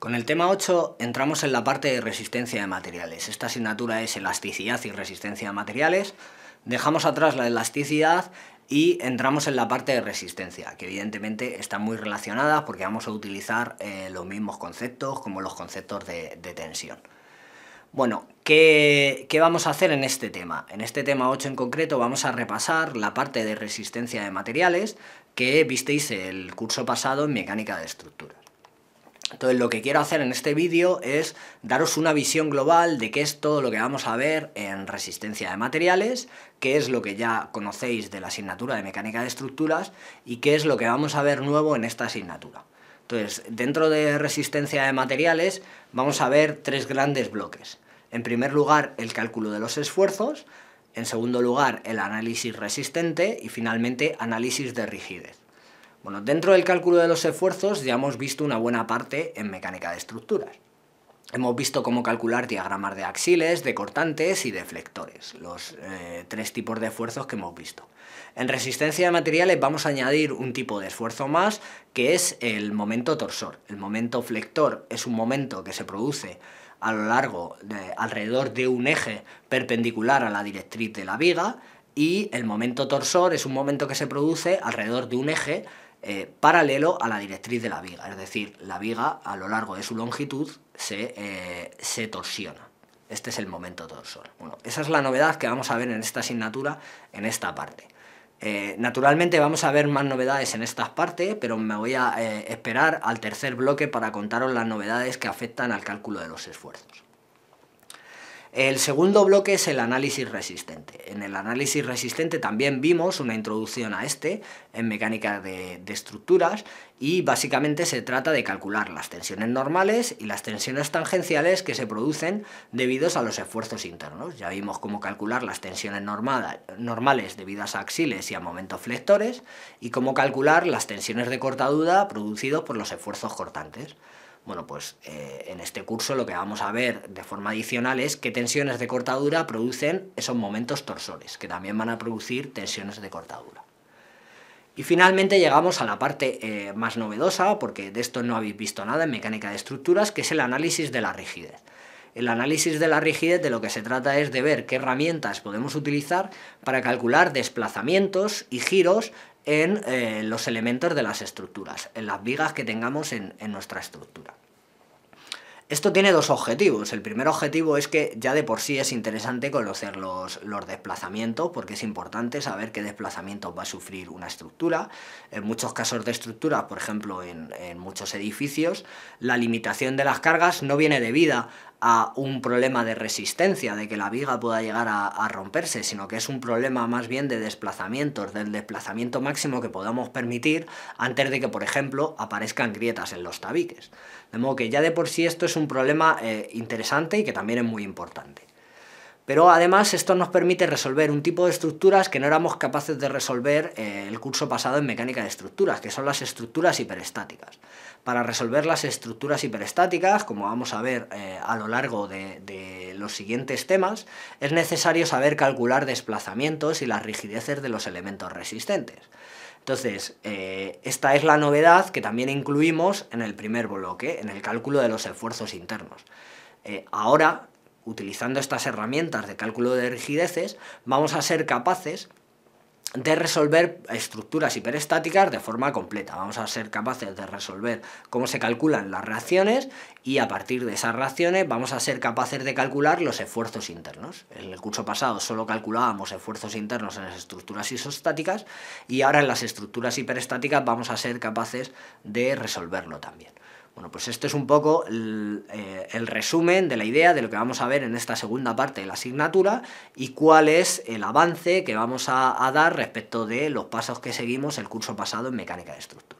Con el tema 8 entramos en la parte de resistencia de materiales. Esta asignatura es elasticidad y resistencia de materiales. Dejamos atrás la elasticidad y entramos en la parte de resistencia, que evidentemente está muy relacionada porque vamos a utilizar eh, los mismos conceptos como los conceptos de, tensión. Bueno, ¿qué, ¿qué, vamos a hacer en este tema? En este tema 8 en concreto vamos a repasar la parte de resistencia de materiales que visteis el curso pasado en mecánica de estructura. Entonces lo que quiero hacer en este vídeo es daros una visión global de qué es todo lo que vamos a ver en resistencia de materiales, qué es lo que ya conocéis de la asignatura de mecánica de estructuras y qué es lo que vamos a ver nuevo en esta asignatura. Entonces, dentro de resistencia de materiales vamos a ver tres grandes bloques. En primer lugar, el cálculo de los esfuerzos, en segundo lugar, el análisis resistente y finalmente análisis de rigidez. Bueno, dentro del cálculo de los esfuerzos ya hemos visto una buena parte en mecánica de estructuras. Hemos visto cómo calcular diagramas de axiles, de cortantes y de flectores, los eh, tres tipos de esfuerzos que hemos visto. En resistencia de materiales vamos a añadir un tipo de esfuerzo más, que es el momento torsor. El momento flector es un momento que se produce a lo largo, alrededor de un eje perpendicular a la directriz de la viga, y el momento torsor es un momento que se produce alrededor de un eje eh, paralelo a la directriz de la viga, es decir, la viga a lo largo de su longitud eh, se, torsiona. Este es el momento torsor. Bueno, esa es la novedad que vamos a ver en esta asignatura, en esta parte. Eh, naturalmente vamos a ver más novedades en estas partes, pero me voy a esperar al tercer bloque para contaros las novedades que afectan al cálculo de los esfuerzos. El segundo bloque es el análisis resistente. En el análisis resistente también vimos una introducción a este en mecánica de, estructuras y básicamente se trata de calcular las tensiones normales y las tensiones tangenciales que se producen debido a los esfuerzos internos. Ya vimos cómo calcular las tensiones normales debidas a axiles y a momentos flectores y cómo calcular las tensiones de cortadura producidas por los esfuerzos cortantes. Bueno, pues eh, en este curso lo que vamos a ver de forma adicional es qué tensiones de cortadura producen esos momentos torsores, que también van a producir tensiones de cortadura. Y finalmente llegamos a la parte eh, más novedosa, porque de esto no habéis visto nada en mecánica de estructuras, que es el análisis de la rigidez. El análisis de la rigidez de lo que se trata es de ver qué herramientas podemos utilizar para calcular desplazamientos y giros en eh, los elementos de las estructuras, en las vigas que tengamos en, nuestra estructura. Esto tiene dos objetivos. El primer objetivo es que ya de por sí es interesante conocer los, desplazamientos, porque es importante saber qué desplazamientos va a sufrir una estructura. En muchos casos de estructura, por ejemplo en, en muchos edificios, la limitación de las cargas no viene debida a un problema de resistencia, de que la viga pueda llegar a, romperse, sino que es un problema más bien de desplazamientos, del desplazamiento máximo que podamos permitir antes de que, por ejemplo, aparezcan grietas en los tabiques. De modo que ya de por sí esto es un problema eh, interesante y que también es muy importante. Pero además esto nos permite resolver un tipo de estructuras que no éramos capaces de resolver eh, el curso pasado en mecánica de estructuras, que son las estructuras hiperestáticas. Para resolver las estructuras hiperestáticas, como vamos a ver eh, a lo largo de, los siguientes temas, es necesario saber calcular desplazamientos y las rigideces de los elementos resistentes. Entonces, eh, esta es la novedad que también incluimos en el primer bloque, en el cálculo de los esfuerzos internos. ahora utilizando estas herramientas de cálculo de rigideces, vamos a ser capaces de resolver estructuras hiperestáticas de forma completa. Vamos a ser capaces de resolver cómo se calculan las reacciones y a partir de esas reacciones vamos a ser capaces de calcular los esfuerzos internos. En el curso pasado solo calculábamos esfuerzos internos en las estructuras isostáticas y ahora en las estructuras hiperestáticas vamos a ser capaces de resolverlo también. Bueno, pues este es un poco eh, el, resumen de la idea de lo que vamos a ver en esta segunda parte de la asignatura y cuál es el avance que vamos a, a dar respecto de los pasos que seguimos el curso pasado en mecánica de estructura.